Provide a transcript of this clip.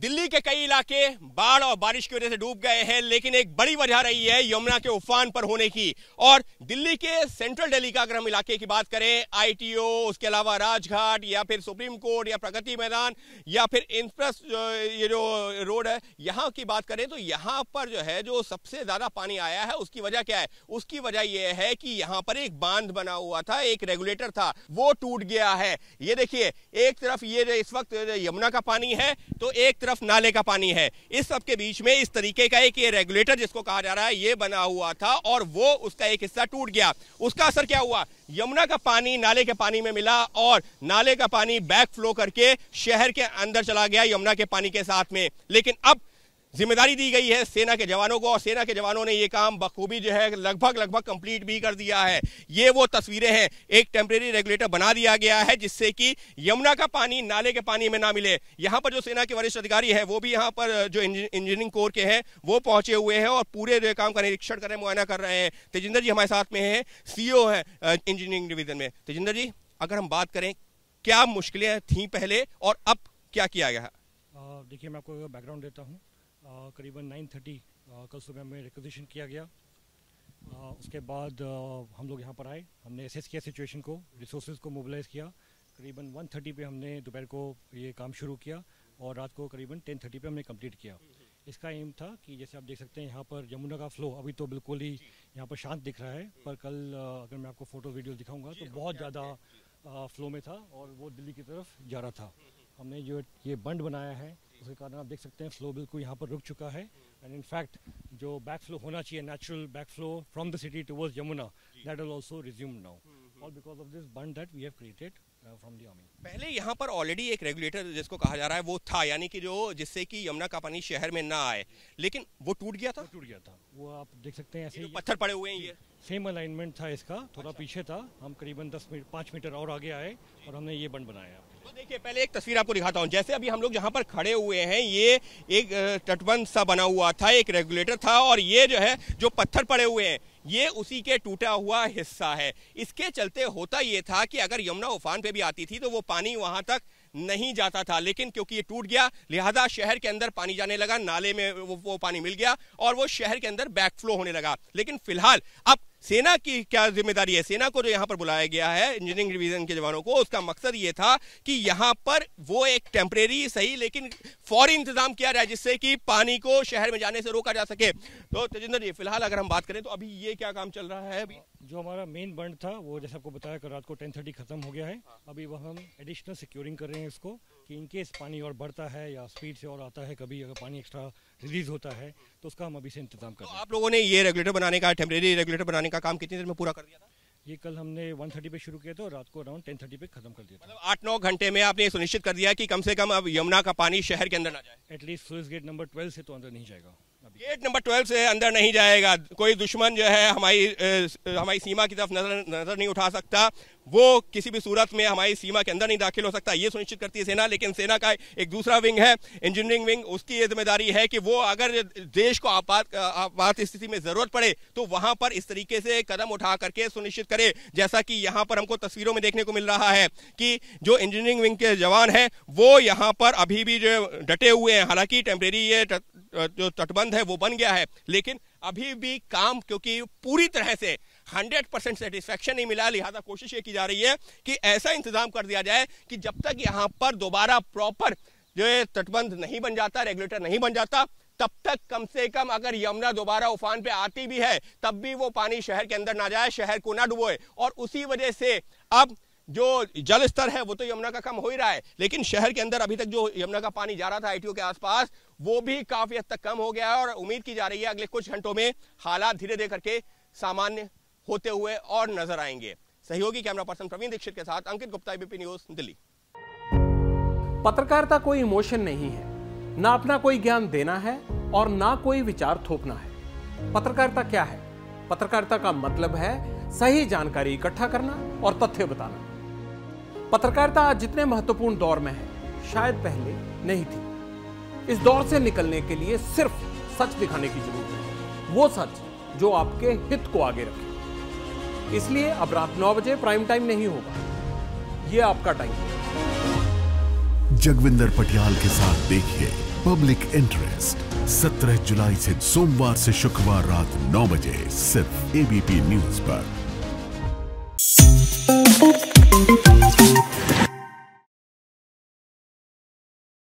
दिल्ली के कई इलाके बाढ़ और बारिश की वजह से डूब गए हैं लेकिन एक बड़ी वजह रही है यमुना के उफान पर होने की और दिल्ली के सेंट्रल दिल्ली का अगर हम इलाके की बात करें आईटीओ उसके अलावा राजघाट या फिर सुप्रीम कोर्ट या प्रगति मैदान या फिर इंफ्रस ये जो रोड है यहाँ की बात करें तो यहाँ पर जो है जो सबसे ज़्यादा पानी आया है उसकी वजह क्या है उसकी वजह यह है कि यहाँ पर एक बांध बना हुआ था एक रेगुलेटर था वो टूट गया है ये देखिए एक तरफ ये इस वक्त यमुना का पानी है तो एक तरफ नाले का पानी है इस सब के बीच में इस तरीके का एक ये रेगुलेटर जिसको कहा जा रहा है ये बना हुआ था और वो उसका एक हिस्सा टूट गया उसका असर क्या हुआ यमुना का पानी नाले के पानी में मिला और नाले का पानी बैक फ्लो करके शहर के अंदर चला गया यमुना के पानी के साथ में लेकिन अब जिम्मेदारी दी गई है सेना के जवानों को और सेना के जवानों ने ये काम बखूबी जो है लगभग लगभग कंप्लीट भी कर दिया है ये वो तस्वीरें हैं एक टेम्परेरी रेगुलेटर बना दिया गया है जिससे कि यमुना का पानी नाले के पानी में ना मिले यहाँ पर जो सेना के वरिष्ठ अधिकारी है वो भी यहाँ पर जो इंजीनियरिंग कोर के हैं वो पहुंचे हुए हैं और पूरे काम का निरीक्षण कर रहे हैं मुआयना कर रहे हैं तेजिंदर जी हमारे साथ में है सी है इंजीनियरिंग डिविजन में तेजिंदर जी अगर हम बात करें क्या मुश्किलें थी पहले और अब क्या किया गया देखिए मैं आपको बैकग्राउंड देता हूँ करीबन 9:30 कल सुबह में रिक्वेजिशन किया गया आ, उसके बाद आ, हम लोग यहाँ पर आए हमने एसेस किया सिचुएशन को रिसोर्स को मोबिलाइज़ किया करीबन 1:30 पर हमने दोपहर को ये काम शुरू किया और रात को करीबन 10:30 पर हमने कम्प्लीट किया इसका एम था कि जैसे आप देख सकते हैं यहाँ पर यमुना का फ्लो अभी तो बिल्कुल ही यहाँ पर शांत दिख रहा है पर कल अगर मैं आपको फ़ोटो वीडियो दिखाऊंगा तो हाँ, बहुत ज़्यादा फ्लो में था और वो दिल्ली की तरफ जा रहा था हमने जो ये बंड बनाया है उसके कारण आप देख सकते हैं फ्लो बिल्कुल यहाँ पर रुक चुका है एंड इनफैक्ट जो बैक फ्लो होना चाहिए natural back flow from the city towards Yamuna that will also resume now all because of this bund that we have created पहले यहाँ पर ऑलरेडी एक रेगुलेटर जिसको कहा जा रहा है वो था यानी कि जो जिससे कि यमुना का पानी शहर में ना आए लेकिन वो टूट गया था टूट गया था वो आप देख सकते हैं ऐसे पत्थर पड़े हुए हैं ये सेम अलाइनमेंट था इसका थोड़ा अच्छा। पीछे था हम करीबन दस मीटर पाँच मीटर और आगे आए और हमने ये बंड बनाया तो देखिए पहले एक तस्वीर आपको दिखाता हूँ जैसे अभी हम लोग यहाँ पर खड़े हुए हैं ये एक तटबंध सा बना हुआ था एक रेगुलेटर था और ये जो है जो पत्थर पड़े हुए हैं ये उसी के टूटा हुआ हिस्सा है इसके चलते होता ये था कि अगर यमुना उफान पे भी आती थी तो वो पानी वहां तक नहीं जाता था लेकिन क्योंकि ये टूट गया लिहाजा शहर के अंदर पानी जाने लगा नाले में वो, वो पानी मिल गया और वो शहर के अंदर बैकफ्लो होने लगा लेकिन फिलहाल अब सेना की क्या जिम्मेदारी है सेना को जो यहाँ पर बुलाया गया है इंजीनियरिंग डिवीजन के जवानों को उसका मकसद ये था कि यहाँ पर वो एक टेम्परेरी सही लेकिन फौरी इंतजाम किया जाए जिससे कि पानी को शहर में जाने से रोका जा सके तो तेजेंद्र जी फिलहाल अगर हम बात करें तो अभी ये क्या काम चल रहा है अभी जो हमारा मेन बंड था वो जैसे आपको बताया कि रात को टेन थर्टी खत्म हो गया है हाँ। अभी वह हम एडिशनल सिक्योरिंग कर रहे हैं इसको कि इनकेस पानी और बढ़ता है या स्पीड से और आता है कभी अगर पानी एक्स्ट्रा रिलीज होता है तो उसका हम अभी से इंतजाम कर तो रहे हैं तो आप लोगों ने ये रेगुलेटर बनाने का टेम्परेरी रेगुलेटर बनाने का काम कितनी देर में पूरा कर दिया था ये कल हमने 1:30 पे शुरू किया था और रात को अराउंड 10:30 पे खत्म कर दिया था मतलब आठ नौ घंटे में आपने सुनिश्चित कर दिया कि कम से कम अब यमुना का पानी शहर के अंदर ना जाए एटलीस्ट स्विस गेट नंबर 12 से तो अंदर नहीं जाएगा गेट नंबर ट्वेल्व से अंदर नहीं जाएगा कोई दुश्मन जो है हमारी हमारी सीमा की तरफ नजर नजर नहीं उठा सकता वो किसी भी सूरत में हमारी सीमा के अंदर नहीं दाखिल हो सकता ये सुनिश्चित करती है सेना लेकिन सेना का एक दूसरा विंग है इंजीनियरिंग विंग उसकी ये जिम्मेदारी है कि वो अगर देश को आपात आपात स्थिति में जरूरत पड़े तो वहां पर इस तरीके से कदम उठा करके सुनिश्चित करे जैसा कि यहाँ पर हमको तस्वीरों में देखने को मिल रहा है कि जो इंजीनियरिंग विंग के जवान है वो यहाँ पर अभी भी डटे हुए हैं हालांकि टेम्परेरी ये जो तटबंध है वो बन गया है लेकिन अभी भी काम क्योंकि पूरी तरह से 100 परसेंट सेटिस्फेक्शन नहीं मिला लिहाजा कोशिश ये की जा रही है कि ऐसा इंतजाम कर दिया जाए कि जब तक यहाँ पर दोबारा प्रॉपर जो है तटबंध नहीं बन जाता रेगुलेटर नहीं बन जाता तब तक कम से कम अगर यमुना दोबारा उफान पे आती भी है तब भी वो पानी शहर के अंदर ना जाए शहर को ना डुबोए और उसी वजह से अब जो जल स्तर है वो तो यमुना का कम हो ही रहा है लेकिन शहर के अंदर अभी तक जो यमुना का पानी जा रहा था आईटीओ के आसपास वो भी काफी हद तक कम हो गया है और उम्मीद की जा रही है अगले कुछ घंटों में हालात धीरे धीरे करके सामान्य होते हुए और नजर आएंगे सहयोगी कैमरा पर्सन प्रवीण दीक्षित के साथ अंकित गुप्ता एबीपी न्यूज दिल्ली पत्रकारिता कोई इमोशन नहीं है ना अपना कोई ज्ञान देना है और ना कोई विचार थोपना है पत्रकारिता क्या है पत्रकारिता का मतलब है सही जानकारी इकट्ठा करना और तथ्य बताना पत्रकारिता आज जितने महत्वपूर्ण दौर में है शायद पहले नहीं थी इस दौर से निकलने के लिए सिर्फ सच दिखाने की जरूरत है वो सच जो आपके हित को आगे रखे इसलिए अब रात नौ बजे प्राइम टाइम नहीं होगा ये आपका टाइम है जगविंदर पटियाल के साथ देखिए पब्लिक इंटरेस्ट 17 जुलाई से सोमवार से शुक्रवार रात नौ बजे सिर्फ एबीपी न्यूज पर